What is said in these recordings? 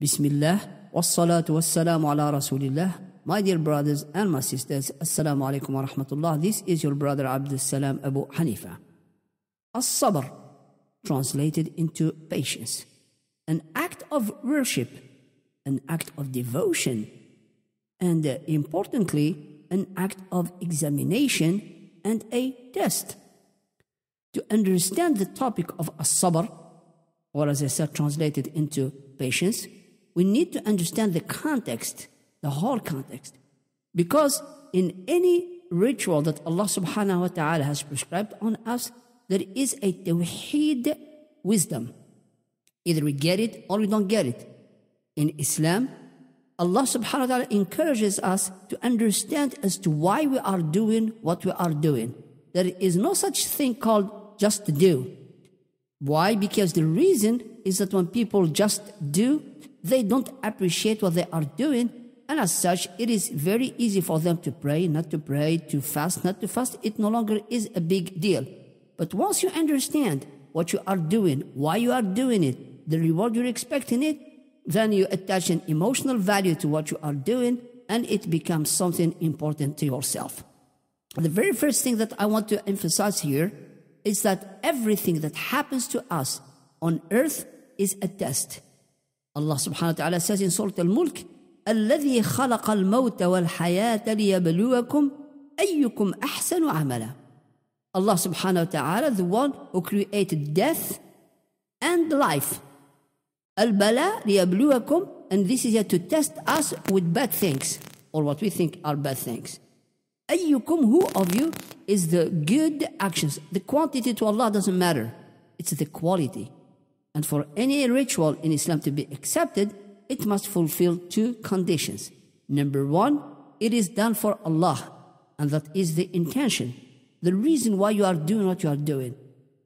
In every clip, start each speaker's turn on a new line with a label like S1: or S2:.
S1: Bismillah, wassalatu wassalamu ala rasulillah. My dear brothers and my sisters, Assalamu alaikum wa rahmatullah. This is your brother Abdul Salam Abu Hanifa. As-sabr, translated into patience. An act of worship, an act of devotion, and uh, importantly, an act of examination and a test. To understand the topic of as-sabr, or as I said, translated into patience, we need to understand the context, the whole context. Because in any ritual that Allah subhanahu wa ta'ala has prescribed on us, there is a tawheed wisdom. Either we get it or we don't get it. In Islam, Allah subhanahu wa ta'ala encourages us to understand as to why we are doing what we are doing. There is no such thing called just do. Why? Because the reason is that when people just do, they don't appreciate what they are doing. And as such, it is very easy for them to pray, not to pray, to fast, not to fast. It no longer is a big deal. But once you understand what you are doing, why you are doing it, the reward you're expecting it, then you attach an emotional value to what you are doing and it becomes something important to yourself. The very first thing that I want to emphasize here is that everything that happens to us on earth is a test. الله سبحانه وتعالى أساسي سورة الملك الذي خلق الموت والحياة ليبلوكم أيكم أحسن عملا الله سبحانه وتعالى the one who created death and life. البلاء ليبلوكم and this is here to test us with bad things, or what we think are bad things. أيكم who of you is the good actions? The quantity to Allah doesn't matter. It's the quality. And for any ritual in Islam to be accepted, it must fulfill two conditions. Number one, it is done for Allah, and that is the intention, the reason why you are doing what you are doing.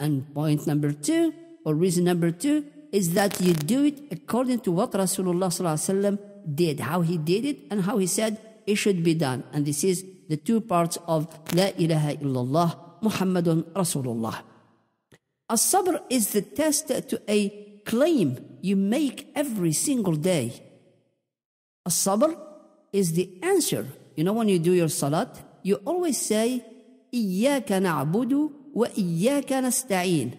S1: And point number two, or reason number two, is that you do it according to what Rasulullah did, how he did it, and how he said it should be done. And this is the two parts of La ilaha illallah, Muhammadun Rasulullah. As-sabr is the test to a claim you make every single day. As-sabr is the answer. You know when you do your salat, you always say, إياك نعبد وإياك نستعين.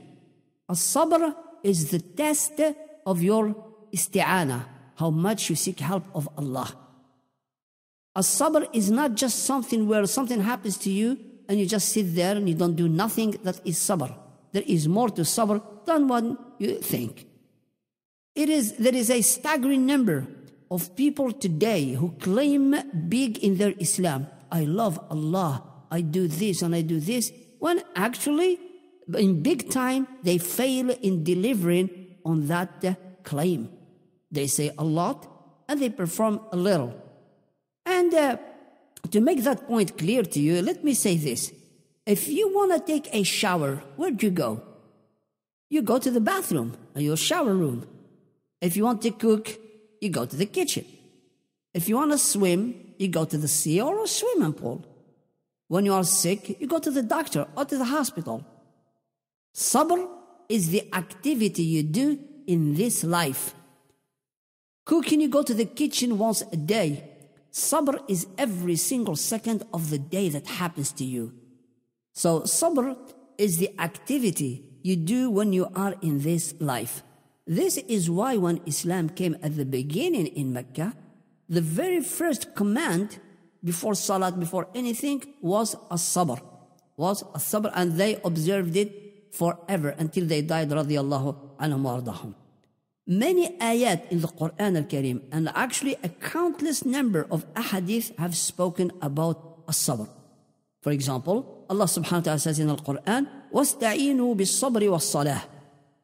S1: As-sabr is the test of your isti'ana, how much you seek help of Allah. As-sabr is not just something where something happens to you and you just sit there and you don't do nothing. That is sabr there is more to suffer than what you think. It is, there is a staggering number of people today who claim big in their Islam. I love Allah. I do this and I do this. When actually, in big time, they fail in delivering on that claim. They say a lot and they perform a little. And uh, to make that point clear to you, let me say this if you want to take a shower, where'd you go? You go to the bathroom or your shower room. If you want to cook, you go to the kitchen. If you want to swim, you go to the sea or a swimming pool. When you are sick, you go to the doctor or to the hospital. Sabr is the activity you do in this life. Cooking, you go to the kitchen once a day. Sabr is every single second of the day that happens to you. So sabr is the activity you do when you are in this life. This is why when Islam came at the beginning in Mecca, the very first command before salat, before anything was a sabr, was a sabr and they observed it forever until they died radiallahu anhum wardahum. Many ayat in the Quran al-Karim and actually a countless number of ahadith have spoken about a sabr. For example, Allah subhanahu wa ta'ala says in the Quran, وَاسْتَعِينُوا بِالصَّبْرِ وَالصَّلَاةِ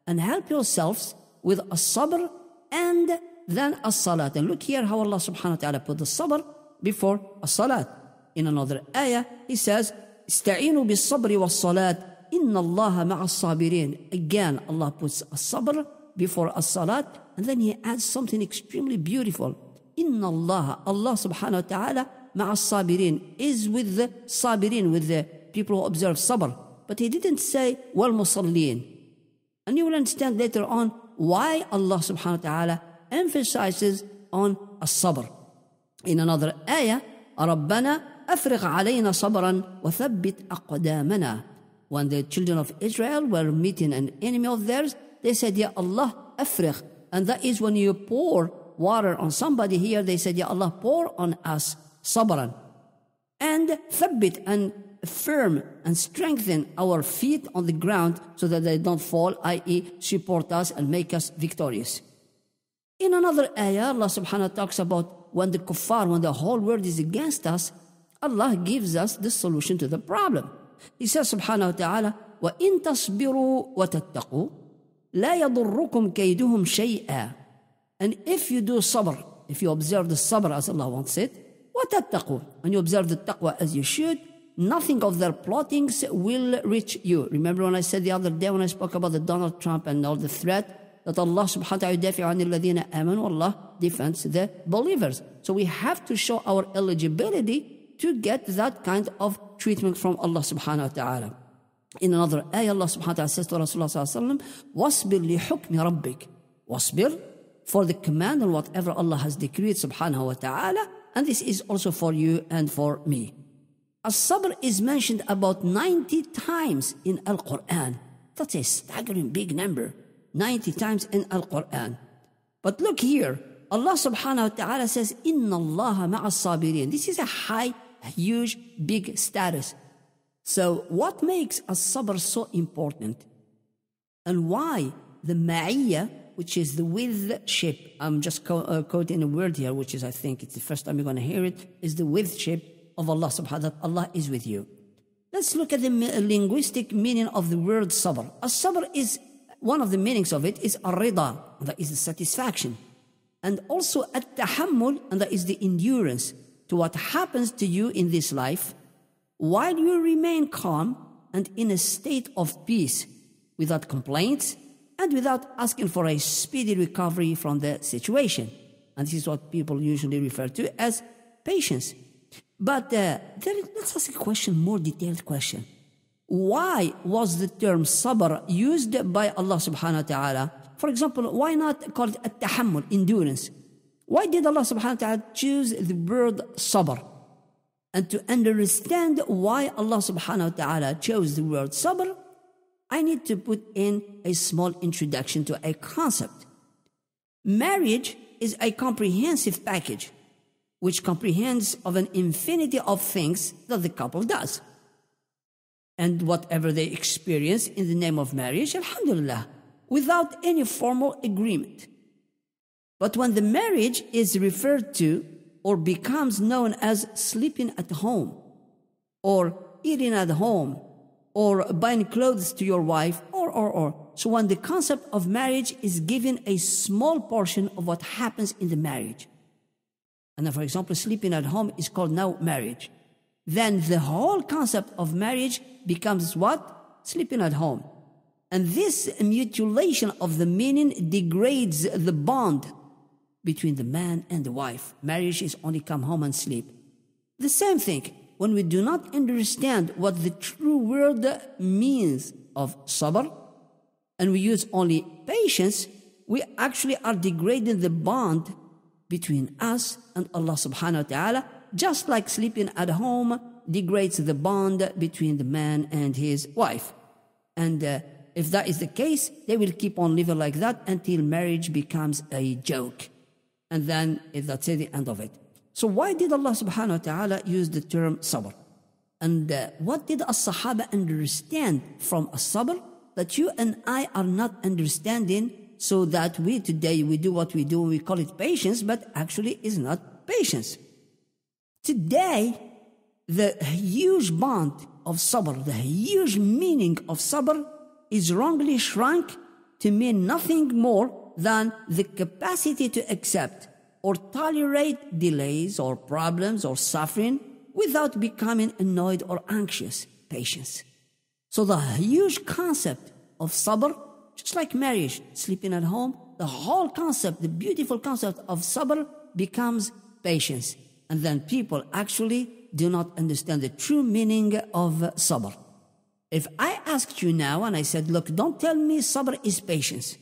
S1: And help yourselves with a sabr and then a salat. And look here how Allah subhanahu wa ta'ala put the sabr before a salat. In another ayah, He says, استعينوا بالصبر والصلاة إن الله مع الصابرين Again, Allah puts a sabr before a salat and then He adds something extremely beautiful. إن الله, Allah subhanahu wa ta'ala مع الصابرين is with the صابرين with the people who observe sabr. But he didn't say, wal musallin. And you will understand later on why Allah subhanahu wa ta'ala emphasizes on as-sabr. In another ayah, رَبَّنَا أَفْرِغْ عَلَيْنَا صَبْرًا وَثَبِّتْ أَقْدَامَنَا When the children of Israel were meeting an enemy of theirs, they said, Ya Allah, أفرغ. And that is when you pour water on somebody here, they said, Ya Allah, pour on us sabran. And thabbit, and firm and strengthen our feet on the ground so that they don't fall, i.e., support us and make us victorious. In another ayah, Allah subhanahu wa ta'ala talks about when the kuffar, when the whole world is against us, Allah gives us the solution to the problem. He says subhanahu wa ta'ala, وَإِن تَصْبِرُوا وَتَتَّقُوا لَا يَضُرُّكُمْ كَيْدُهُم شَيْئًا And if you do sabr, if you observe the sabr as Allah wants it, وَتَتَّقُوا And you observe the taqwa as you should, nothing of their plottings will reach you. Remember when I said the other day when I spoke about the Donald Trump and all the threat that Allah subhanahu wa ta'ala amanu, Allah defends the believers. So we have to show our eligibility to get that kind of treatment from Allah subhanahu wa ta'ala. In another ayah, Allah subhanahu wa ta'ala says to Rasulullah sallallahu alayhi wa sallam, وَاصْبِرْ لِحُكْمِ رَبِّكِ for the command and whatever Allah has decreed subhanahu wa ta'ala and this is also for you and for me. As-sabr is mentioned about 90 times in Al-Quran. That's a staggering big number. 90 times in Al-Quran. But look here. Allah subhanahu wa ta'ala says, Inna Allah ma'as-sabirin. This is a high, huge, big status. So what makes as-sabr so important? And why the Ma'iyah, which is the with ship, I'm just co- uh, quoting a word here, which is, I think, it's the first time you're going to hear it, is the with ship of Allah subhanahu Taala, Allah is with you. Let's look at the linguistic meaning of the word sabr. A sabr is one of the meanings of it arida, that is the satisfaction. And also at-tahammul, and that is the endurance to what happens to you in this life while you remain calm and in a state of peace without complaints and without asking for a speedy recovery from the situation. And this is what people usually refer to as patience. But uh, there is, let's ask a question, more detailed question. Why was the term sabr used by Allah subhanahu wa ta'ala? For example, why not called at-tahammul, endurance? Why did Allah subhanahu wa ta'ala choose the word sabr? And to understand why Allah subhanahu wa ta'ala chose the word sabr, I need to put in a small introduction to a concept. Marriage is a comprehensive package which comprehends of an infinity of things that the couple does. And whatever they experience in the name of marriage, alhamdulillah, without any formal agreement. But when the marriage is referred to or becomes known as sleeping at home or eating at home or buying clothes to your wife or, or, or. So when the concept of marriage is given a small portion of what happens in the marriage. And for example, sleeping at home is called now marriage. Then the whole concept of marriage becomes what? Sleeping at home. And this mutilation of the meaning degrades the bond between the man and the wife. Marriage is only come home and sleep. The same thing when we do not understand what the true word means of sabr and we use only patience, we actually are degrading the bond between us and Allah subhanahu wa ta'ala, just like sleeping at home degrades the bond between the man and his wife. And uh, if that is the case, they will keep on living like that until marriage becomes a joke. And then that's the end of it. So why did Allah subhanahu wa ta'ala use the term sabr? And uh, what did a sahaba understand from a sabr That you and I are not understanding so that we today we do what we do we call it patience but actually is not patience today the huge bond of sabr the huge meaning of sabr is wrongly shrunk to mean nothing more than the capacity to accept or tolerate delays or problems or suffering without becoming annoyed or anxious patience so the huge concept of sabr just like marriage, sleeping at home, the whole concept, the beautiful concept of sabr becomes patience. And then people actually do not understand the true meaning of sabr. If I asked you now and I said, look, don't tell me sabr is patience.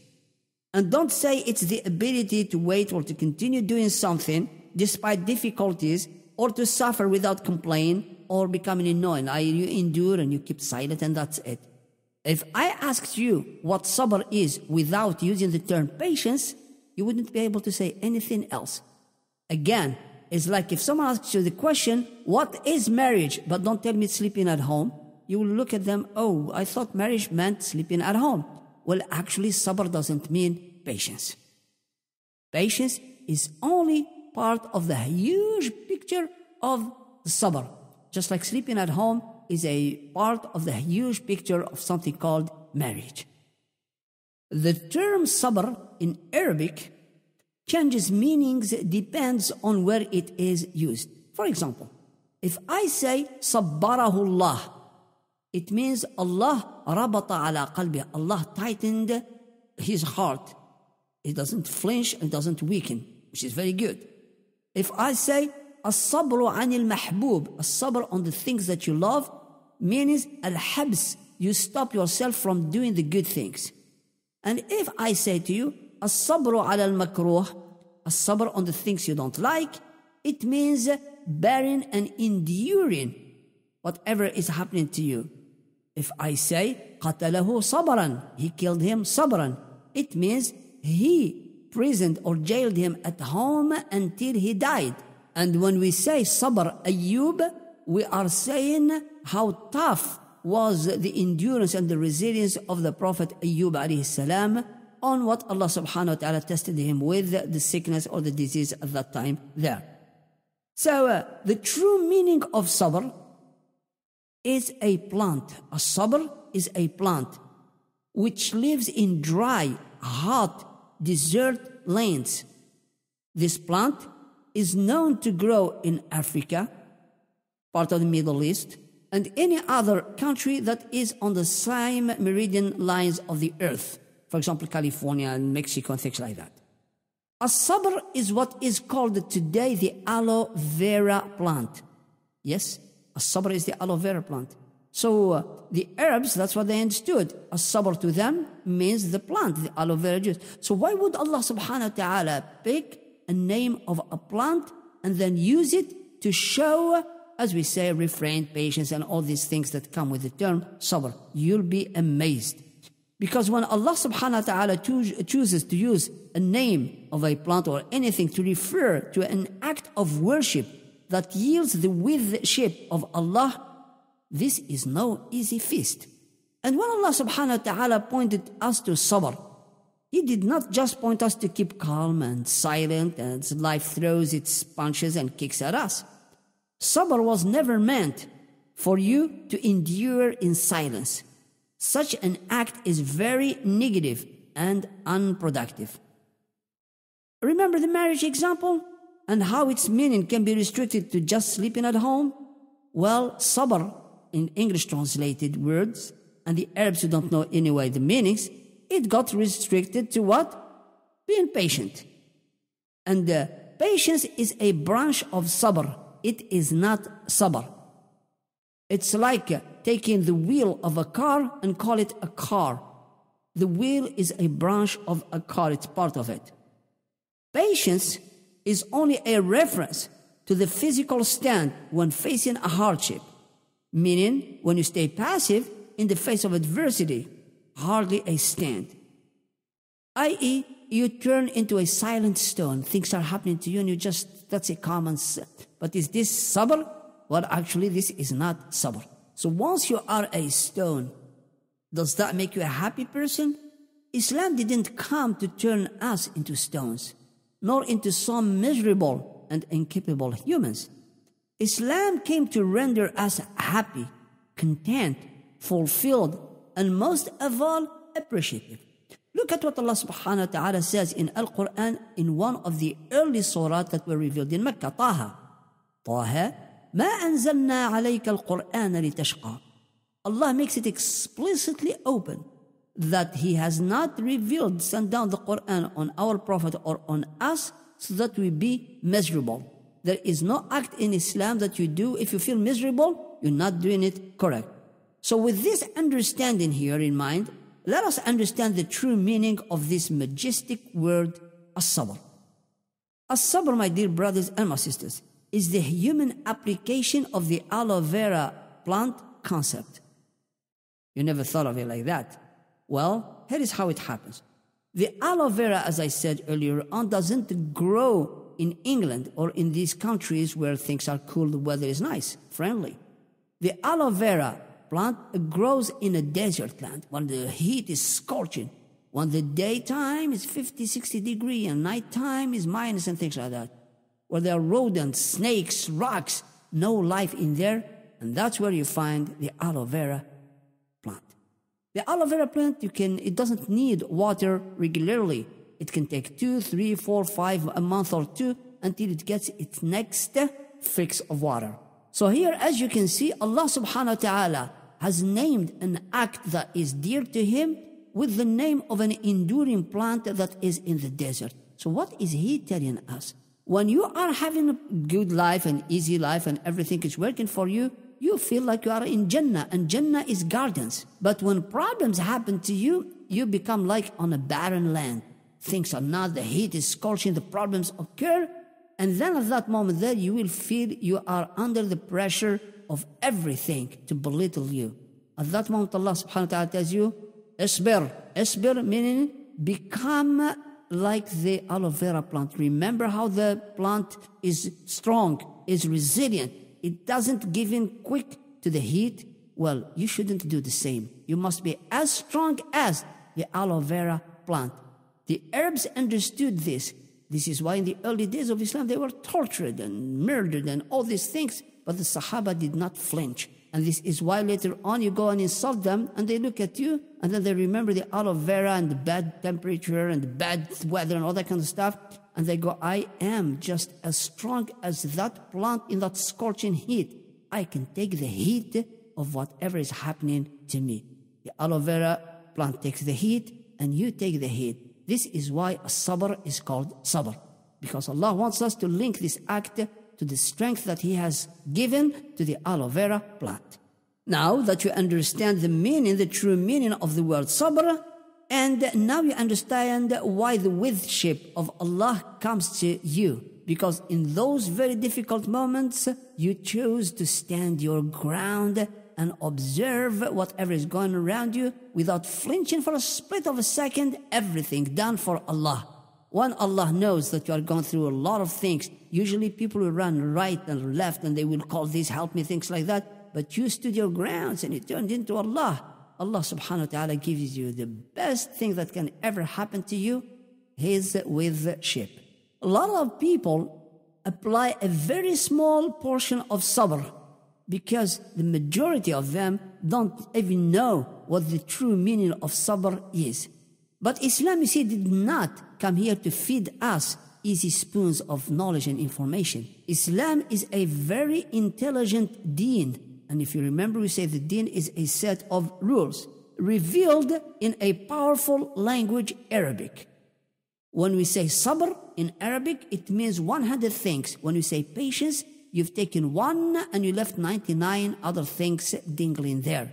S1: And don't say it's the ability to wait or to continue doing something despite difficulties or to suffer without complaint or becoming annoying. I, you endure and you keep silent and that's it. If I asked you what sabr is without using the term patience, you wouldn't be able to say anything else. Again, it's like if someone asks you the question, what is marriage? But don't tell me sleeping at home. You will look at them, oh, I thought marriage meant sleeping at home. Well, actually, sabr doesn't mean patience. Patience is only part of the huge picture of sabr. Just like sleeping at home is a part of the huge picture of something called marriage. The term sabr in Arabic changes meanings depends on where it is used. For example, if I say Allah," it means Allah rabata ala qalbi, Allah tightened his heart. It doesn't flinch it doesn't weaken, which is very good. If I say الصبر عن المحبوب الصبر on the things that you love means الحبس you stop yourself from doing the good things and if I say to you الصبر على المكروه الصبر on the things you don't like it means bearing and enduring whatever is happening to you if I say قتله صبرا he killed him صبرا it means he prisoned or jailed him at home until he died and when we say Sabr Ayyub, we are saying how tough was the endurance and the resilience of the Prophet Ayyub alayhi salam on what Allah subhanahu wa ta'ala tested him with, the sickness or the disease at that time there. So uh, the true meaning of sabr is a plant. A sabr is a plant which lives in dry, hot, desert lands. This plant is known to grow in Africa, part of the Middle East, and any other country that is on the same meridian lines of the earth, for example, California and Mexico and things like that. A sabr is what is called today the aloe vera plant. Yes, a sabr is the aloe vera plant. So uh, the Arabs, that's what they understood. A sabr to them means the plant, the aloe vera juice. So why would Allah subhanahu wa ta'ala pick a name of a plant and then use it to show, as we say, refrain, patience, and all these things that come with the term sabr. You'll be amazed. Because when Allah subhanahu wa ta'ala chooses to use a name of a plant or anything to refer to an act of worship that yields the worship of Allah, this is no easy feast. And when Allah subhanahu wa ta'ala pointed us to sabr, he did not just point us to keep calm and silent as life throws its punches and kicks at us. Sabr was never meant for you to endure in silence. Such an act is very negative and unproductive. Remember the marriage example and how its meaning can be restricted to just sleeping at home? Well, sabr in English translated words and the Arabs who don't know anyway the meanings it got restricted to what? Being patient. And uh, patience is a branch of sabr. It is not sabr. It's like uh, taking the wheel of a car and call it a car. The wheel is a branch of a car, it's part of it. Patience is only a reference to the physical stand when facing a hardship, meaning when you stay passive in the face of adversity hardly a stand. I.e., you turn into a silent stone. Things are happening to you and you just, that's a common sense. But is this sabr? Well, actually, this is not sabr. So once you are a stone, does that make you a happy person? Islam didn't come to turn us into stones, nor into some miserable and incapable humans. Islam came to render us happy, content, fulfilled, and most of all, appreciative. Look at what Allah subhanahu wa ta'ala says in Al Quran in one of the early surahs that were revealed in Mecca, Taha. Taha, ما أنزلنا عليك القرآن لتشقى. Allah makes it explicitly open that He has not revealed, sent down the Quran on our Prophet or on us so that we be miserable. There is no act in Islam that you do if you feel miserable, you're not doing it correct. So with this understanding here in mind, let us understand the true meaning of this majestic word, as-sabr. As-sabr, my dear brothers and my sisters, is the human application of the aloe vera plant concept. You never thought of it like that. Well, here is how it happens. The aloe vera, as I said earlier on, doesn't grow in England or in these countries where things are cool, the weather is nice, friendly. The aloe vera plant grows in a desert land when the heat is scorching. When the daytime is 50, 60 degree and nighttime is minus and things like that. Where there are rodents, snakes, rocks, no life in there. And that's where you find the aloe vera plant. The aloe vera plant, you can, it doesn't need water regularly. It can take two, three, four, five, a month or two until it gets its next fix of water. So here, as you can see, Allah subhanahu wa ta'ala has named an act that is dear to him with the name of an enduring plant that is in the desert. So what is he telling us? When you are having a good life and easy life and everything is working for you, you feel like you are in Jannah and Jannah is gardens. But when problems happen to you, you become like on a barren land. Things are not, the heat is scorching, the problems occur. And then at that moment there, you will feel you are under the pressure of everything to belittle you. At that moment, Allah subhanahu wa ta'ala tells you, Isbir. Isbir meaning become like the aloe vera plant. Remember how the plant is strong, is resilient. It doesn't give in quick to the heat. Well, you shouldn't do the same. You must be as strong as the aloe vera plant. The Arabs understood this. This is why in the early days of Islam they were tortured and murdered and all these things but the Sahaba did not flinch. And this is why later on you go and insult them and they look at you and then they remember the aloe vera and the bad temperature and the bad weather and all that kind of stuff. And they go, I am just as strong as that plant in that scorching heat. I can take the heat of whatever is happening to me. The aloe vera plant takes the heat and you take the heat. This is why sabr is called sabr. Because Allah wants us to link this act to the strength that He has given to the aloe vera plant. Now that you understand the meaning, the true meaning of the word sabr, and now you understand why the withship of Allah comes to you. Because in those very difficult moments, you choose to stand your ground and observe whatever is going around you without flinching for a split of a second, everything done for Allah. One, Allah knows that you are going through a lot of things. Usually people will run right and left and they will call these help me, things like that. But you stood your grounds and you turned into Allah. Allah subhanahu wa ta'ala gives you the best thing that can ever happen to you His with ship. A lot of people apply a very small portion of sabr because the majority of them don't even know what the true meaning of sabr is. But Islam, you see, did not come here to feed us easy spoons of knowledge and information. Islam is a very intelligent deen. And if you remember, we say the deen is a set of rules revealed in a powerful language, Arabic. When we say sabr in Arabic, it means 100 things. When we say patience, you've taken one and you left 99 other things dingling there.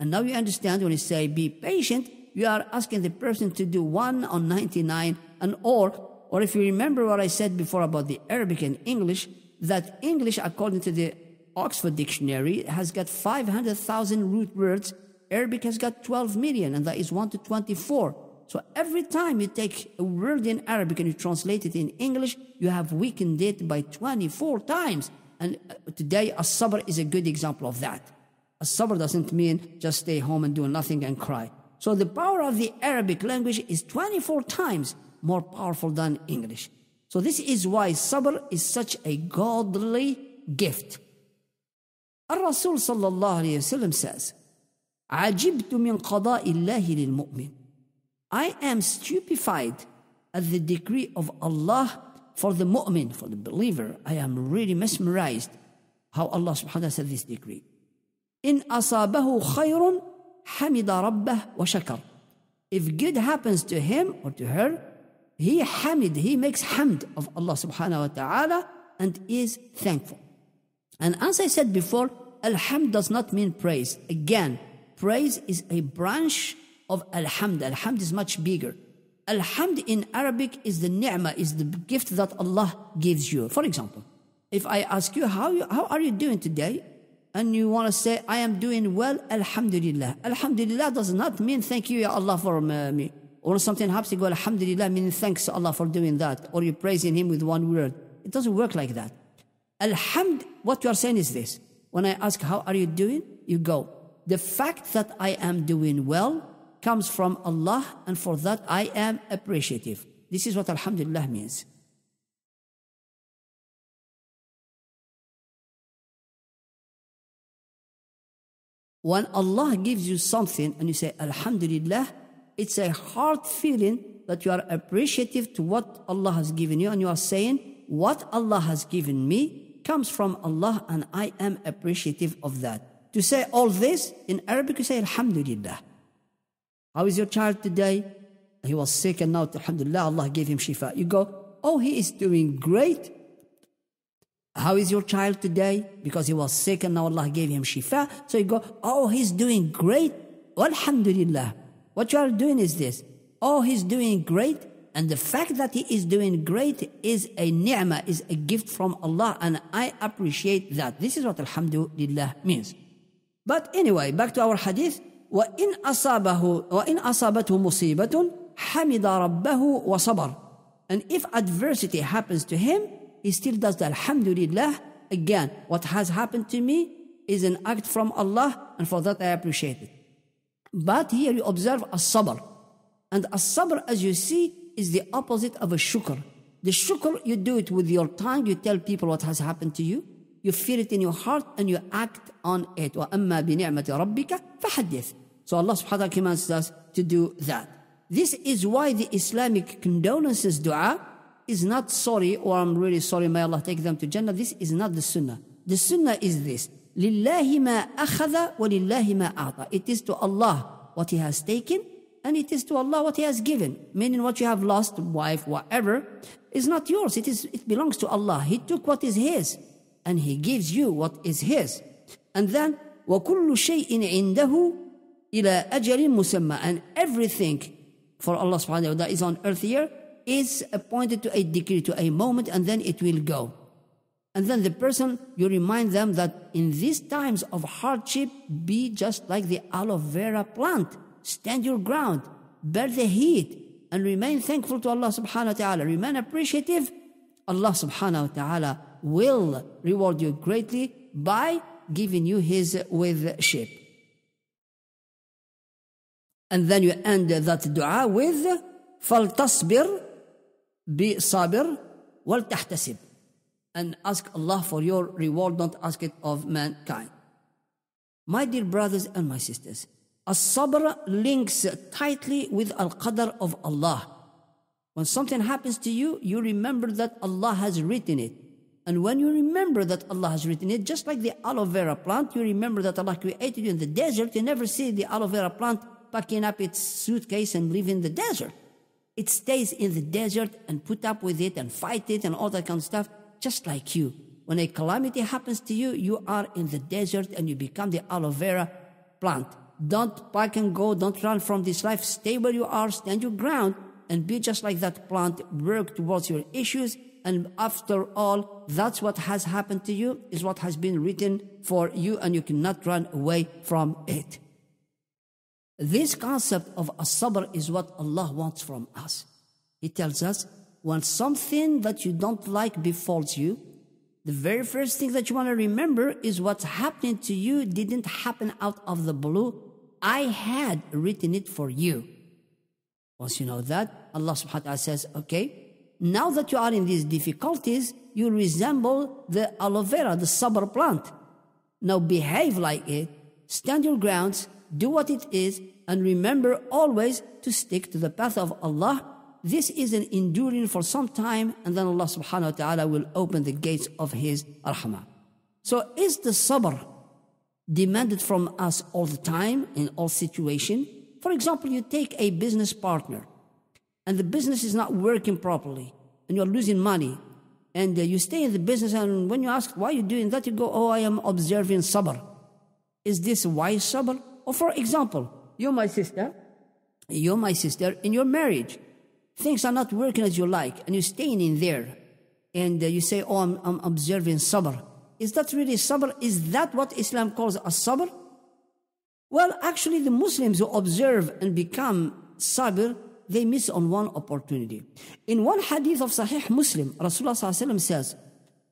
S1: And now you understand when you say be patient, you are asking the person to do one on 99 and or, or if you remember what I said before about the Arabic and English, that English, according to the Oxford Dictionary, has got 500,000 root words. Arabic has got 12 million, and that is 1 to 24. So every time you take a word in Arabic and you translate it in English, you have weakened it by 24 times. And uh, today, as-sabr is a good example of that. As-sabr doesn't mean just stay home and do nothing and cry. So the power of the Arabic language is 24 times more powerful than English. So this is why sabr is such a godly gift. Rasul صلى الله عليه وسلم says, عجبت من قضاء الله للمؤمن. I am stupefied at the decree of Allah for the mu'min, for the believer. I am really mesmerized how Allah subhanahu wa ta'ala said this decree. إن أصابه خير حمد ربه وشكر if good happens to him or to her he hamid he makes hamd of Allah subhanahu wa ta'ala and is thankful and as I said before alhamd does not mean praise again praise is a branch of alhamd alhamd is much bigger alhamd in Arabic is the ni'mah is the gift that Allah gives you for example if I ask you how, you, how are you doing today and you want to say, I am doing well, Alhamdulillah. Alhamdulillah does not mean thank you, Ya Allah, for uh, me. Or something happens, you go, Alhamdulillah, meaning thanks Allah for doing that. Or you're praising Him with one word. It doesn't work like that. Alhamd, what you are saying is this. When I ask, how are you doing? You go, the fact that I am doing well comes from Allah, and for that I am appreciative. This is what Alhamdulillah means. When Allah gives you something and you say, Alhamdulillah, it's a hard feeling that you are appreciative to what Allah has given you and you are saying, what Allah has given me comes from Allah and I am appreciative of that. To say all this in Arabic, you say, Alhamdulillah. How is your child today? He was sick and now, Alhamdulillah, Allah gave him shifa. You go, oh, he is doing great. How is your child today? Because he was sick and now Allah gave him shifa. So you go, oh, he's doing great. Alhamdulillah. What you are doing is this. Oh, he's doing great. And the fact that he is doing great is a ni'mah, is a gift from Allah. And I appreciate that. This is what Alhamdulillah means. But anyway, back to our hadith. وَإِنْ أَصَابَهُ وَإِنْ أَصَابَتْهُ مُصِيبَةٌ حَمِدَ رَبَّهُ وَصَبَرَ And if adversity happens to him, he still does the Alhamdulillah. Again, what has happened to me is an act from Allah, and for that I appreciate it. But here you observe a sabr. And a sabr, as you see, is the opposite of a shukr. The shukr, you do it with your tongue, you tell people what has happened to you, you feel it in your heart, and you act on it. So Allah subhanahu wa ta'ala commands us to do that. This is why the Islamic condolences dua is not sorry or oh, I'm really sorry, may Allah take them to Jannah. This is not the sunnah. The sunnah is this. لِلَّهِ مَا أَخَذَ وَلِلَّهِ مَا أَعْطَى It is to Allah what He has taken and it is to Allah what He has given. Meaning what you have lost, wife, whatever, is not yours. It is It belongs to Allah. He took what is His and He gives you what is His. And then, وَكُلُّ شَيْءٍ عِنْدَهُ إِلَى أَجَلٍ مُسَمَّى And everything for Allah subhanahu wa ta'ala is on earth here is appointed to a degree, to a moment, and then it will go. And then the person, you remind them that in these times of hardship, be just like the aloe vera plant. Stand your ground, bear the heat, and remain thankful to Allah subhanahu wa ta'ala. Remain appreciative. Allah subhanahu wa ta'ala will reward you greatly by giving you his withship. And then you end that dua with فَلْتَصْبِرْ be sabir wal tahtasib and ask Allah for your reward, don't ask it of mankind. My dear brothers and my sisters, as-sabr links tightly with al-qadr of Allah. When something happens to you, you remember that Allah has written it. And when you remember that Allah has written it, just like the aloe vera plant, you remember that Allah created you in the desert. You never see the aloe vera plant packing up its suitcase and leaving the desert. It stays in the desert and put up with it and fight it and all that kind of stuff, just like you. When a calamity happens to you, you are in the desert and you become the aloe vera plant. Don't pack and go. Don't run from this life. Stay where you are. Stand your ground and be just like that plant. Work towards your issues. And after all, that's what has happened to you is what has been written for you and you cannot run away from it. This concept of as-sabr is what Allah wants from us. He tells us, when something that you don't like befalls you, the very first thing that you want to remember is what's happening to you didn't happen out of the blue. I had written it for you. Once you know that, Allah subhanahu wa ta'ala says, okay, now that you are in these difficulties, you resemble the aloe vera, the sabr plant. Now behave like it, stand your grounds, do what it is, and remember always to stick to the path of Allah. This is an enduring for some time, and then Allah subhanahu wa ta'ala will open the gates of His rahmah. So, is the sabr demanded from us all the time in all situations? For example, you take a business partner, and the business is not working properly, and you're losing money, and uh, you stay in the business, and when you ask why you're doing that, you go, "Oh, I am observing sabr." Is this wise sabr? for example, you're my sister, you're my sister in your marriage. Things are not working as you like, and you're staying in there, and uh, you say, Oh, I'm, I'm observing sabr. Is that really sabr? Is that what Islam calls a sabr? Well, actually, the Muslims who observe and become sabr, they miss on one opportunity. In one hadith of Sahih Muslim, Rasulullah says,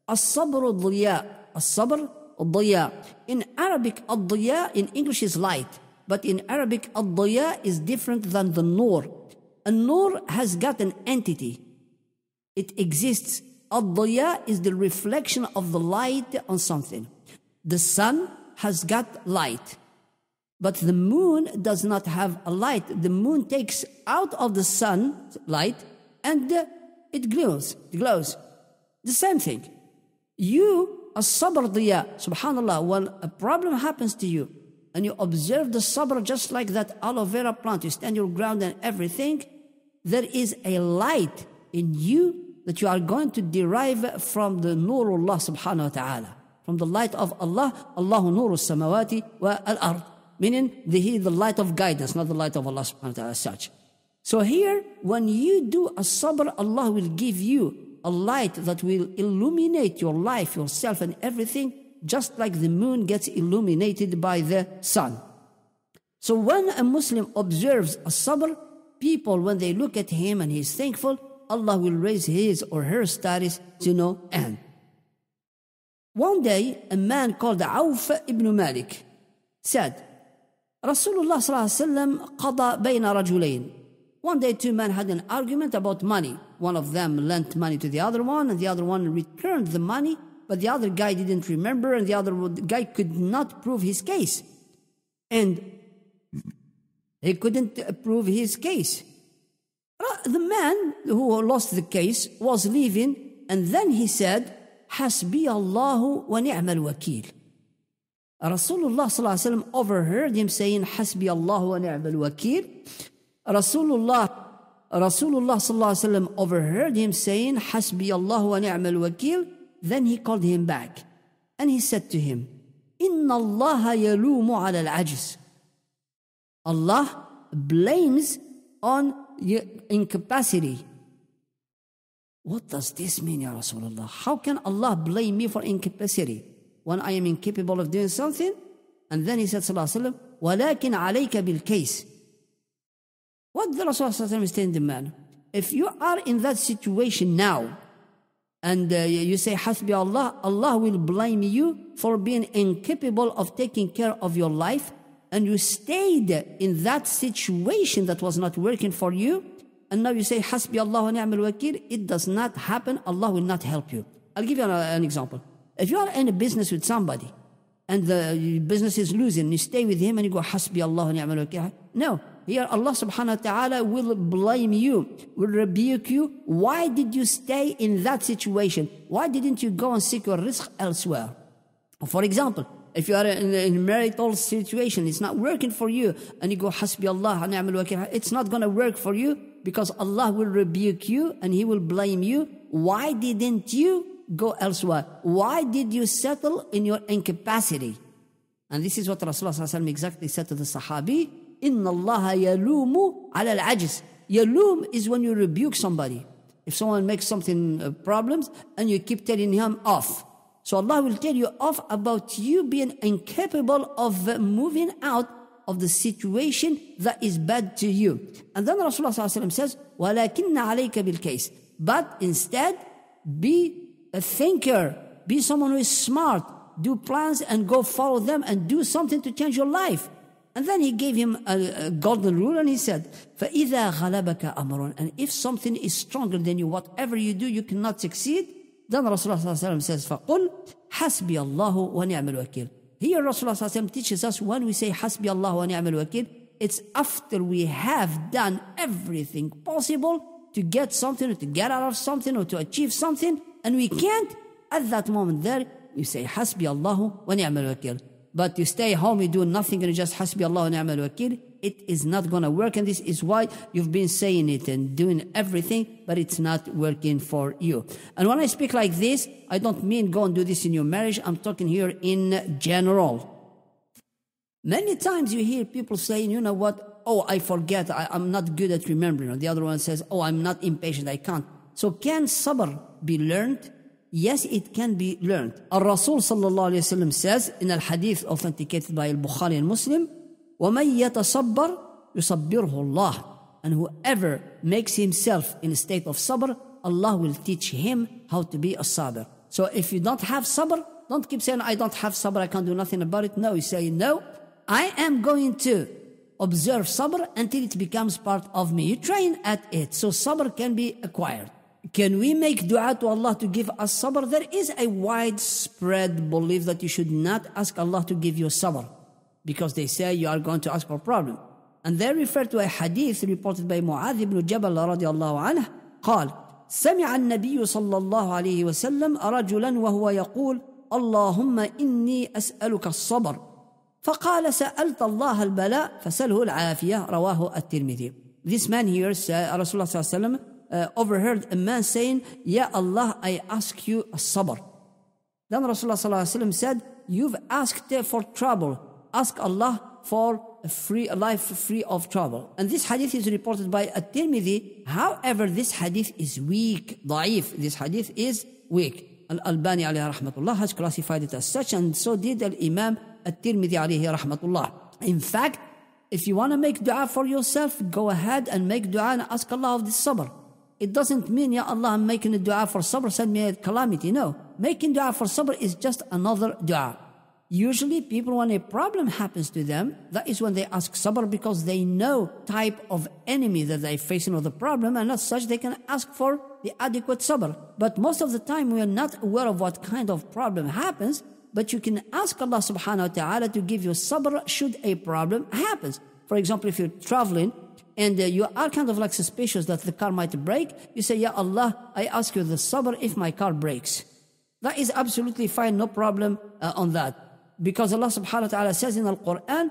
S1: As sabr al as sabr الضياء in Arabic الضياء in English is light but in Arabic الضياء is different than the nur النور has got an entity it exists الضياء is the reflection of the light on something the sun has got light but the moon does not have a light the moon takes out of the sun light and it glows it glows the same thing you as-sabr diya. Subhanallah, when a problem happens to you and you observe the sabr just like that aloe vera plant, you stand your ground and everything, there is a light in you that you are going to derive from the nurullah subhanahu wa ta'ala. From the light of Allah, Allahu nuru samawati wa al-ard. Meaning the, the light of guidance, not the light of Allah subhanahu wa ta'ala as such. So here, when you do a sabr, Allah will give you a light that will illuminate your life, yourself, and everything, just like the moon gets illuminated by the sun. So when a Muslim observes a sabr, people, when they look at him and he's thankful, Allah will raise his or her status to no end. One day, a man called Auf ibn Malik said, Rasulullah قضى بين رجلين one day, two men had an argument about money. One of them lent money to the other one, and the other one returned the money, but the other guy didn't remember, and the other guy could not prove his case. And he couldn't prove his case. The man who lost the case was leaving, and then he said, Hasbi Allahu wa ni'mal wakil. Rasulullah overheard him saying, Hasbi Allahu wa ni'mal wakil. Rasulullah Rasulullah sallallahu overheard him saying Hasbi Allahu wa ni'mal wakil then he called him back and he said to him Inna Allah yalumu ala al Allah blames on incapacity What does this mean ya Rasulullah How can Allah blame me for incapacity when I am incapable of doing something and then he said sallallahu alaihi wasallam bil case what the Rasulullah is telling the man? If you are in that situation now, and uh, you say, Hasbi Allah, Allah will blame you for being incapable of taking care of your life. And you stayed in that situation that was not working for you. And now you say, Hasbi Allah wa ni'mal wakil. It does not happen. Allah will not help you. I'll give you an, an example. If you are in a business with somebody and the uh, business is losing, you stay with him and you go, Hasbi Allah wa ni'mal wakil. No, here Allah subhanahu wa ta'ala will blame you, will rebuke you. Why did you stay in that situation? Why didn't you go and seek your risk elsewhere? For example, if you are in a marital situation, it's not working for you, and you go, Hasbi Allah, it's not going to work for you because Allah will rebuke you and He will blame you. Why didn't you go elsewhere? Why did you settle in your incapacity? And this is what Rasulullah exactly said to the Sahabi إِنَّ اللَّهَ يَلُومُ عَلَى الْعَجِزِ Yalum is when you rebuke somebody. If someone makes something uh, problems and you keep telling him off. So Allah will tell you off about you being incapable of uh, moving out of the situation that is bad to you. And then Rasulullah says, وَلَكِنَّ عَلَيْكَ بِالْكَيْسِ But instead, be a thinker. Be someone who is smart. Do plans and go follow them and do something to change your life. And then he gave him a, a golden rule and he said, فَإِذَا غَلَبَكَ أَمْرٌ And if something is stronger than you, whatever you do, you cannot succeed. Then Rasulullah says, فَقُلْ حَسْبِيَ اللَّهُ وَنِعْمَ الْوَكِيلُ Here Rasulullah teaches us when we say حَسْبِيَ اللَّهُ وَنِعْمَ الْوَكِيلُ It's after we have done everything possible to get something or to get out of something or to achieve something and we can't. At that moment there, you say حَسْبِيَ اللَّهُ وَنِعْمَ الْوَكِيلُ but you stay home, you do nothing, and you just hasbi Allah ni'mal wakil, it is not going to work. And this is why you've been saying it and doing everything, but it's not working for you. And when I speak like this, I don't mean go and do this in your marriage. I'm talking here in general. Many times you hear people saying, you know what? Oh, I forget. I, am not good at remembering. Or the other one says, oh, I'm not impatient. I can't. So can sabr be learned? Yes, it can be learned. Our Rasul sallallahu alayhi says in al hadith authenticated by Al-Bukhari and Muslim, وَمَن يَتَصَبَّرْ يُصَبِّرْهُ اللَّهُ And whoever makes himself in a state of sabr, Allah will teach him how to be a sabr. So if you don't have sabr, don't keep saying, I don't have sabr, I can't do nothing about it. No, you say, no, I am going to observe sabr until it becomes part of me. You train at it. So sabr can be acquired. Can we make dua to Allah to give us sabr? There is a widespread belief that you should not ask Allah to give you sabr because they say you are going to ask for a problem. And they refer to a hadith reported by Mu'adh ibn Jabal radiallahu anhu قال سمع النبي صلى الله عليه وسلم رجلا وهو يقول اللهم إني أسألك الصبر فقال سألت الله البلاء فسله العافية رواه الترمذي This man here, Rasulullah uh, overheard a man saying, Ya Allah, I ask you a sabr. Then Rasulullah said, You've asked for trouble. Ask Allah for a free a life free of trouble. And this hadith is reported by At-Tirmidhi. However, this hadith is weak, da'if. This hadith is weak. Al-Albani alayhi rahmatullah has classified it as such and so did Al-Imam At-Tirmidhi alayhi rahmatullah. In fact, if you want to make dua for yourself, go ahead and make dua and ask Allah of this sabr. It doesn't mean, Ya Allah, I'm making a dua for sabr, send me a calamity. No. Making dua for sabr is just another dua. Usually people, when a problem happens to them, that is when they ask sabr because they know type of enemy that they're facing or the problem and as such they can ask for the adequate sabr. But most of the time we are not aware of what kind of problem happens, but you can ask Allah subhanahu wa ta'ala to give you sabr should a problem happens. For example, if you're traveling and uh, you are kind of like suspicious that the car might break, you say, Ya Allah, I ask you the sabr if my car breaks. That is absolutely fine, no problem uh, on that. Because Allah subhanahu wa ta'ala says in the Quran,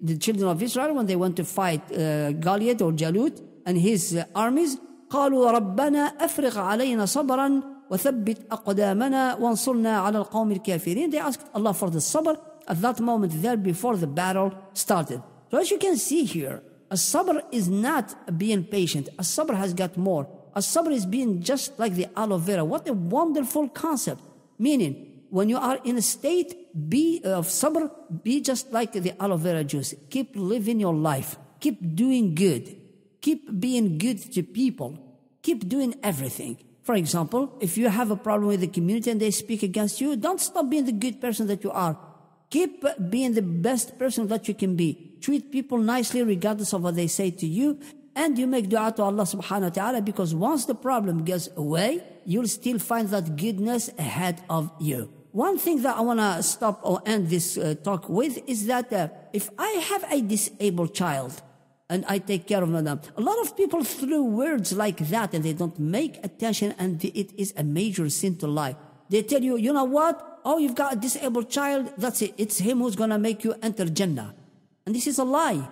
S1: The children of Israel, when they went to fight uh, Goliath or Jalut and his uh, armies, قالوا ربنا أفرغ علينا صبرا وثبت أقدامنا وانصرنا على القوم الكافرين They asked Allah for the sabr at that moment there before the battle started. So as you can see here, a sabr is not being patient. A sabr has got more. A sabr is being just like the aloe vera. What a wonderful concept. Meaning, when you are in a state be uh, of sabr, be just like the aloe vera juice. Keep living your life. Keep doing good. Keep being good to people. Keep doing everything. For example, if you have a problem with the community and they speak against you, don't stop being the good person that you are keep being the best person that you can be. Treat people nicely regardless of what they say to you. And you make dua to Allah subhanahu wa ta'ala because once the problem goes away, you'll still find that goodness ahead of you. One thing that I want to stop or end this uh, talk with is that uh, if I have a disabled child and I take care of them, a lot of people throw words like that and they don't make attention and it is a major sin to lie. They tell you, you know what? oh, you've got a disabled child, that's it. It's him who's going to make you enter Jannah. And this is a lie.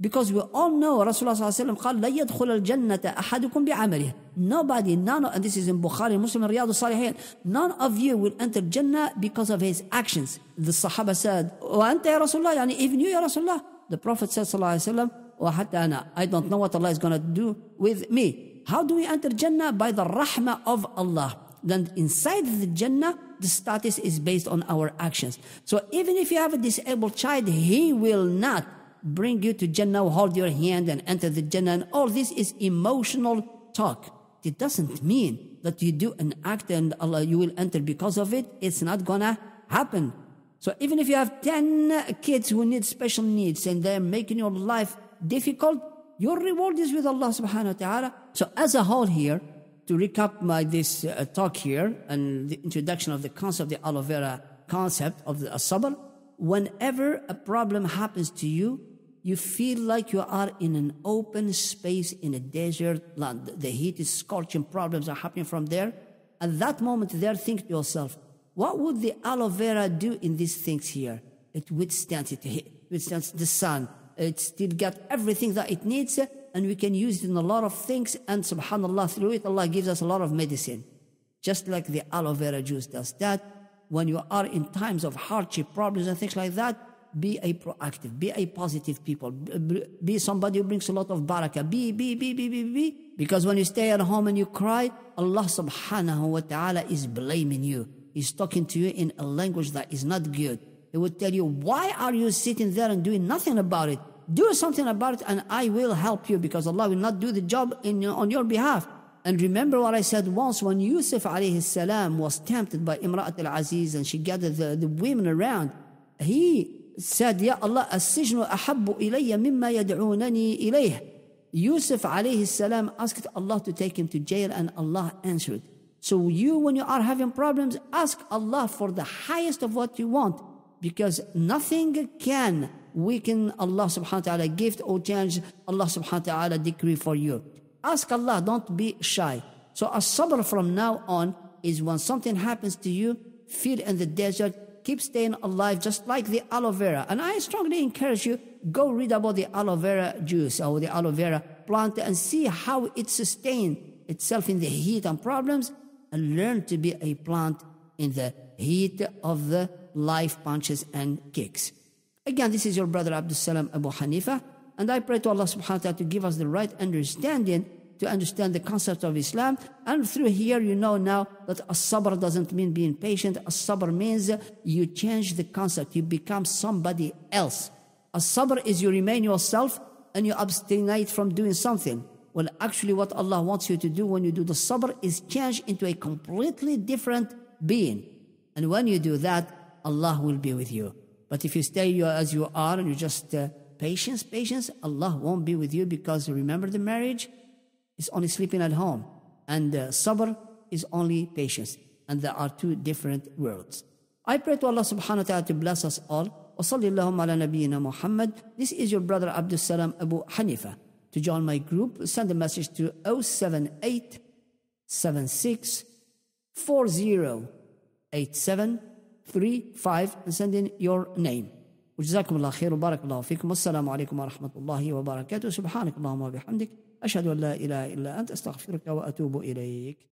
S1: Because we all know Rasulullah said, قال لا يدخل الجنة أحدكم بعمله. Nobody, none, and this is in Bukhari, Muslim, Riyadh Salihin, none of you will enter Jannah because of his actions. The Sahaba said, وأنت يا Rasulullah? even you are Rasulullah." The Prophet said صلى الله I don't know what Allah is going to do with me. How do we enter Jannah? By the rahmah of Allah. Then inside the Jannah, the status is based on our actions. So even if you have a disabled child, he will not bring you to Jannah, hold your hand and enter the Jannah. And all this is emotional talk. It doesn't mean that you do an act and Allah, you will enter because of it. It's not gonna happen. So even if you have 10 kids who need special needs and they're making your life difficult, your reward is with Allah subhanahu wa ta'ala. So as a whole here, to recap my this uh, talk here and the introduction of the concept, of the aloe vera concept of the sabr, whenever a problem happens to you, you feel like you are in an open space in a desert land. The heat is scorching, problems are happening from there. At that moment, there, think to yourself, what would the aloe vera do in these things here? It withstands it, it withstands the sun. It still got everything that it needs and we can use it in a lot of things. And subhanAllah, through it, Allah gives us a lot of medicine. Just like the aloe vera juice does that. When you are in times of hardship, problems, and things like that, be a proactive, be a positive people, be somebody who brings a lot of barakah, be, be, be, be, be, be. Because when you stay at home and you cry, Allah subhanahu wa ta'ala is blaming you. He's talking to you in a language that is not good. He would tell you, why are you sitting there and doing nothing about it? Do something about it and I will help you because Allah will not do the job in, on your behalf. And remember what I said once when Yusuf alayhi salam was tempted by Imra'at al-Aziz and she gathered the, the women around. He said, Ya Allah, as-sijnu ahabbu ilayya mimma yad'unani ilayh. Yusuf alayhi salam asked Allah to take him to jail and Allah answered. So you, when you are having problems, ask Allah for the highest of what you want because nothing can weaken Allah subhanahu wa ta'ala gift or change Allah subhanahu wa ta'ala decree for you. Ask Allah, don't be shy. So a sabr from now on is when something happens to you, feel in the desert, keep staying alive just like the aloe vera. And I strongly encourage you, go read about the aloe vera juice or the aloe vera plant and see how it sustains itself in the heat and problems and learn to be a plant in the heat of the life punches and kicks. Again, this is your brother Abdul Salam Abu Hanifa. And I pray to Allah subhanahu wa ta'ala to give us the right understanding to understand the concept of Islam. And through here, you know now that a sabr doesn't mean being patient. A sabr means you change the concept. You become somebody else. A sabr is you remain yourself and you abstinate from doing something. Well, actually what Allah wants you to do when you do the sabr is change into a completely different being. And when you do that, Allah will be with you. But if you stay as you are and you just uh, patience, patience, Allah won't be with you because remember the marriage is only sleeping at home and uh, sabr is only patience. And there are two different worlds. I pray to Allah subhanahu wa ta'ala to bless us all. وصلي اللهم على نبينا محمد This is your brother Abdul Salam Abu Hanifa. To join my group, send a message to 078 76 4087 and send in your name وجزاكم الله خير وبارك الله فيكم والسلام عليكم ورحمة الله وبركاته سبحانك اللهم وبحمدك أشهد أن لا إله إلا أنت أستغفرك وأتوب إليك